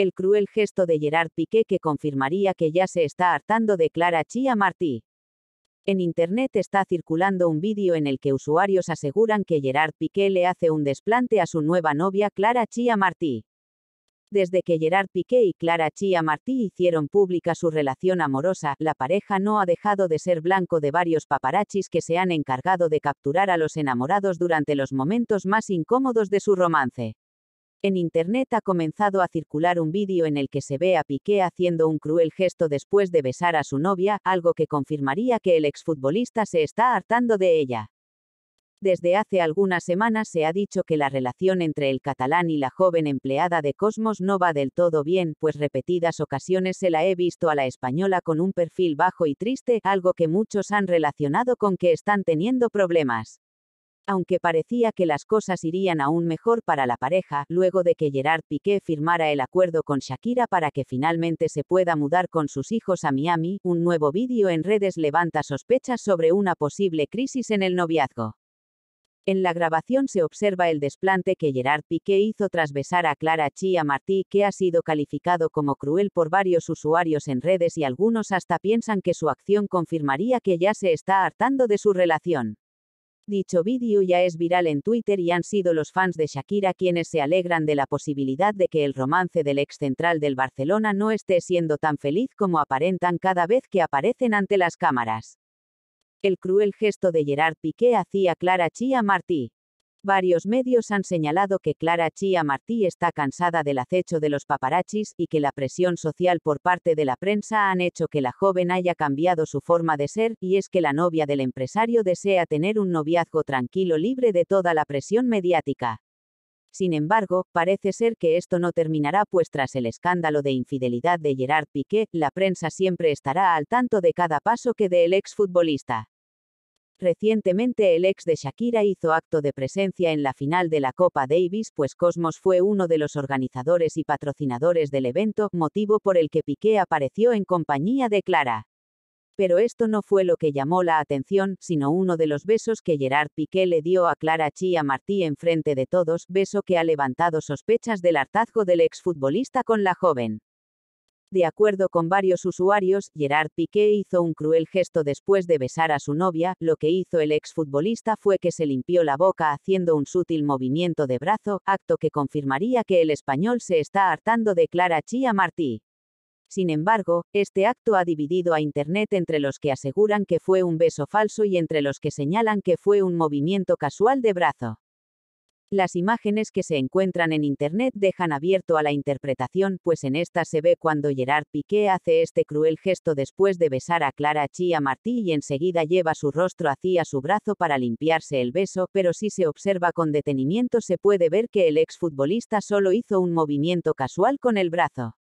el cruel gesto de Gerard Piqué que confirmaría que ya se está hartando de Clara Chia Martí. En Internet está circulando un vídeo en el que usuarios aseguran que Gerard Piqué le hace un desplante a su nueva novia Clara Chia Martí. Desde que Gerard Piqué y Clara Chia Martí hicieron pública su relación amorosa, la pareja no ha dejado de ser blanco de varios paparachis que se han encargado de capturar a los enamorados durante los momentos más incómodos de su romance. En internet ha comenzado a circular un vídeo en el que se ve a Piqué haciendo un cruel gesto después de besar a su novia, algo que confirmaría que el exfutbolista se está hartando de ella. Desde hace algunas semanas se ha dicho que la relación entre el catalán y la joven empleada de Cosmos no va del todo bien, pues repetidas ocasiones se la he visto a la española con un perfil bajo y triste, algo que muchos han relacionado con que están teniendo problemas aunque parecía que las cosas irían aún mejor para la pareja, luego de que Gerard Piqué firmara el acuerdo con Shakira para que finalmente se pueda mudar con sus hijos a Miami, un nuevo vídeo en redes levanta sospechas sobre una posible crisis en el noviazgo. En la grabación se observa el desplante que Gerard Piqué hizo tras besar a Clara Chia Martí, que ha sido calificado como cruel por varios usuarios en redes y algunos hasta piensan que su acción confirmaría que ya se está hartando de su relación. Dicho vídeo ya es viral en Twitter y han sido los fans de Shakira quienes se alegran de la posibilidad de que el romance del ex central del Barcelona no esté siendo tan feliz como aparentan cada vez que aparecen ante las cámaras. El cruel gesto de Gerard Piqué hacía Clara Chía Martí. Varios medios han señalado que Clara Chia Martí está cansada del acecho de los paparachis y que la presión social por parte de la prensa han hecho que la joven haya cambiado su forma de ser, y es que la novia del empresario desea tener un noviazgo tranquilo libre de toda la presión mediática. Sin embargo, parece ser que esto no terminará pues tras el escándalo de infidelidad de Gerard Piqué, la prensa siempre estará al tanto de cada paso que dé el exfutbolista. Recientemente el ex de Shakira hizo acto de presencia en la final de la Copa Davis pues Cosmos fue uno de los organizadores y patrocinadores del evento, motivo por el que Piqué apareció en compañía de Clara. Pero esto no fue lo que llamó la atención, sino uno de los besos que Gerard Piqué le dio a Clara Chia Martí en frente de todos, beso que ha levantado sospechas del hartazgo del exfutbolista con la joven. De acuerdo con varios usuarios, Gerard Piqué hizo un cruel gesto después de besar a su novia, lo que hizo el exfutbolista fue que se limpió la boca haciendo un sutil movimiento de brazo, acto que confirmaría que el español se está hartando de Clara Chia Martí. Sin embargo, este acto ha dividido a Internet entre los que aseguran que fue un beso falso y entre los que señalan que fue un movimiento casual de brazo. Las imágenes que se encuentran en Internet dejan abierto a la interpretación, pues en esta se ve cuando Gerard Piqué hace este cruel gesto después de besar a Clara Chia Martí y enseguida lleva su rostro hacia su brazo para limpiarse el beso, pero si se observa con detenimiento se puede ver que el exfutbolista solo hizo un movimiento casual con el brazo.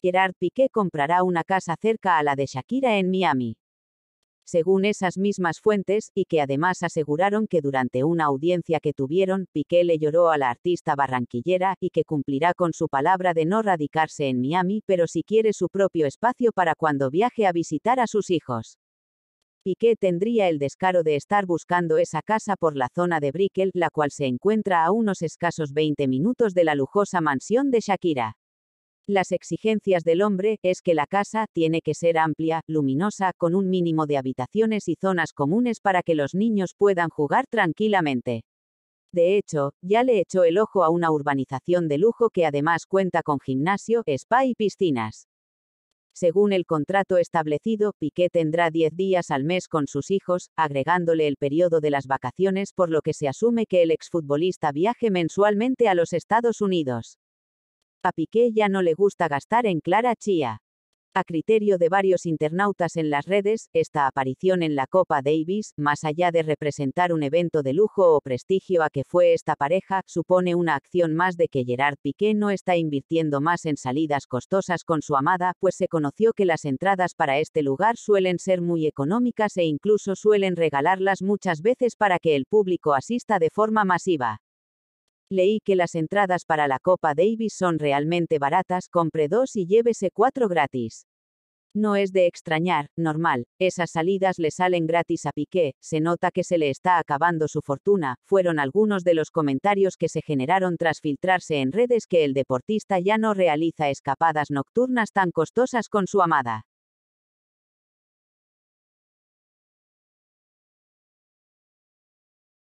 Gerard Piqué comprará una casa cerca a la de Shakira en Miami según esas mismas fuentes, y que además aseguraron que durante una audiencia que tuvieron, Piqué le lloró a la artista barranquillera, y que cumplirá con su palabra de no radicarse en Miami, pero si quiere su propio espacio para cuando viaje a visitar a sus hijos. Piqué tendría el descaro de estar buscando esa casa por la zona de Brickell, la cual se encuentra a unos escasos 20 minutos de la lujosa mansión de Shakira. Las exigencias del hombre es que la casa tiene que ser amplia, luminosa, con un mínimo de habitaciones y zonas comunes para que los niños puedan jugar tranquilamente. De hecho, ya le echó el ojo a una urbanización de lujo que además cuenta con gimnasio, spa y piscinas. Según el contrato establecido, Piqué tendrá 10 días al mes con sus hijos, agregándole el periodo de las vacaciones por lo que se asume que el exfutbolista viaje mensualmente a los Estados Unidos. A Piqué ya no le gusta gastar en Clara Chía. A criterio de varios internautas en las redes, esta aparición en la Copa Davis, más allá de representar un evento de lujo o prestigio a que fue esta pareja, supone una acción más de que Gerard Piqué no está invirtiendo más en salidas costosas con su amada, pues se conoció que las entradas para este lugar suelen ser muy económicas e incluso suelen regalarlas muchas veces para que el público asista de forma masiva. Leí que las entradas para la Copa Davis son realmente baratas, compre dos y llévese cuatro gratis. No es de extrañar, normal, esas salidas le salen gratis a Piqué, se nota que se le está acabando su fortuna, fueron algunos de los comentarios que se generaron tras filtrarse en redes que el deportista ya no realiza escapadas nocturnas tan costosas con su amada.